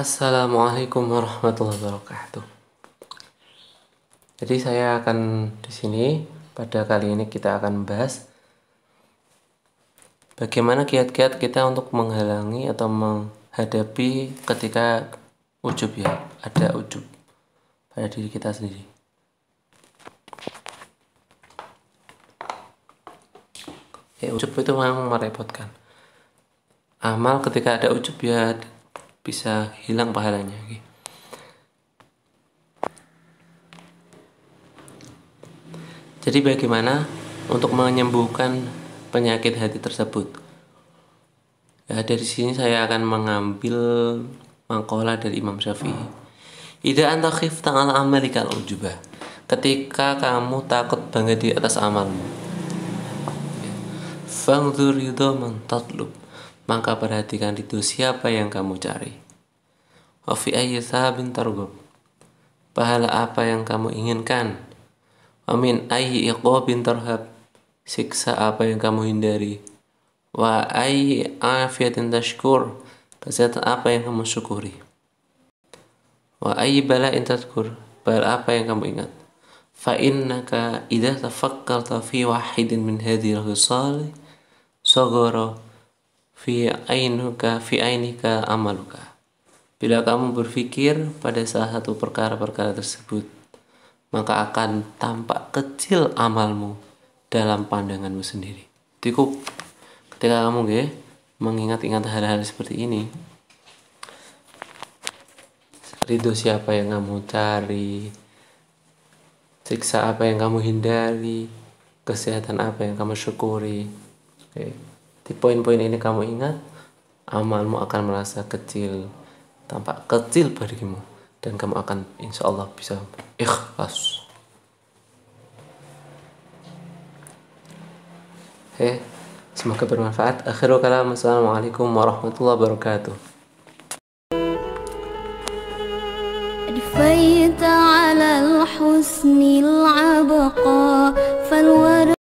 Assalamualaikum warahmatullahi wabarakatuh. Jadi saya akan di sini pada kali ini kita akan membahas bagaimana kiat-kiat kita untuk menghalangi atau menghadapi ketika ujub ya, ada ujub pada diri kita sendiri. Ya, ujub itu memang merepotkan. Amal ketika ada ujub ya bisa hilang pahalanya Jadi bagaimana untuk menyembuhkan penyakit hati tersebut? Ya, dari sini saya akan mengambil mangkola dari Imam Syafi'i. Ida anta khiftan ala amalikal ujubah. Ketika kamu takut banget di atas amalmu. Ya, Fangzur yudho man maka perhatikan itu siapa yang kamu cari. Wafi ayyisahabin targub. Pahala apa yang kamu inginkan. Amin ayyi iqobin tarhab. Siksa apa yang kamu hindari. Wa ayyi afiatin tashkur. Kesehatan apa yang kamu syukuri. Wa ayyi bala'in tadkur. Bala apa yang kamu ingat. فإنك إذا تفكرت في واحد من هذه الخصال صغر fi ainuka fi ainika amaluka. Bila kamu berpikir pada salah satu perkara-perkara tersebut, maka akan tampak kecil amalmu dalam pandanganmu sendiri. Cukup ketika kamu ya, mengingat-ingat hal-hal seperti ini. Ridho siapa yang kamu cari, siksa apa yang kamu hindari, kesehatan apa yang kamu syukuri. Oke. Okay. Di poin-poin ini kamu ingat, amalmu akan merasa kecil, tampak kecil bagimu, dan kamu akan insya Allah bisa ikhlas. Oke, semoga bermanfaat. Akhirul kalam, Assalamualaikum warahmatullahi wabarakatuh.